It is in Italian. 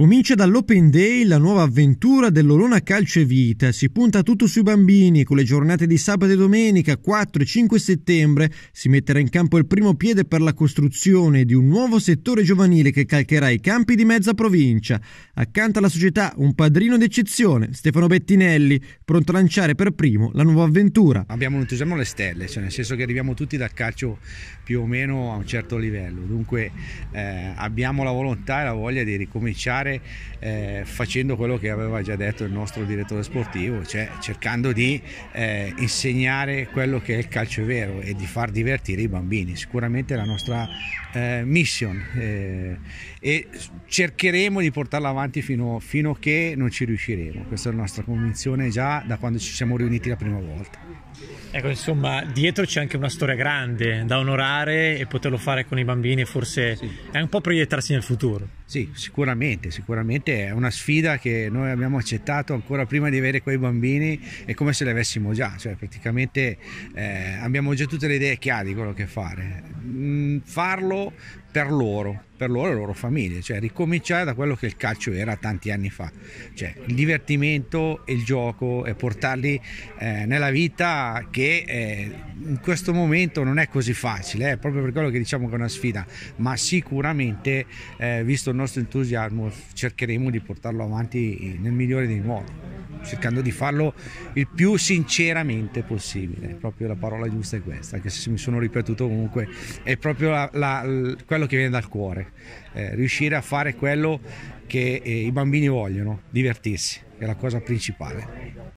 Comincia dall'Open Day la nuova avventura dell'Olona Calcio e Vita. Si punta tutto sui bambini con le giornate di sabato e domenica 4 e 5 settembre. Si metterà in campo il primo piede per la costruzione di un nuovo settore giovanile che calcherà i campi di mezza provincia. Accanto alla società un padrino d'eccezione, Stefano Bettinelli, pronto a lanciare per primo la nuova avventura. Abbiamo un entusiasmo alle stelle, cioè nel senso che arriviamo tutti dal calcio più o meno a un certo livello. Dunque eh, abbiamo la volontà e la voglia di ricominciare fare eh, facendo quello che aveva già detto il nostro direttore sportivo, cioè cercando di eh, insegnare quello che è il calcio vero e di far divertire i bambini. Sicuramente è la nostra eh, mission eh, e cercheremo di portarla avanti fino, fino che non ci riusciremo. Questa è la nostra convinzione già da quando ci siamo riuniti la prima volta. Ecco, insomma, dietro c'è anche una storia grande da onorare e poterlo fare con i bambini forse sì. è un po' proiettarsi nel futuro. Sì, sicuramente, sicuramente è una sfida che noi abbiamo accettato ancora prima di avere quei bambini, e come se li avessimo già, cioè praticamente eh, abbiamo già tutte le idee chiare di quello che fare mh, mm, farlo per loro, per loro e le loro famiglie, cioè ricominciare da quello che il calcio era tanti anni fa, cioè il divertimento e il gioco e portarli eh, nella vita che eh, in questo momento non è così facile, eh, proprio per quello che diciamo che è una sfida, ma sicuramente eh, visto il nostro entusiasmo cercheremo di portarlo avanti nel migliore dei modi cercando di farlo il più sinceramente possibile, proprio la parola giusta è questa, anche se mi sono ripetuto comunque, è proprio la, la, quello che viene dal cuore, eh, riuscire a fare quello che eh, i bambini vogliono, divertirsi, è la cosa principale.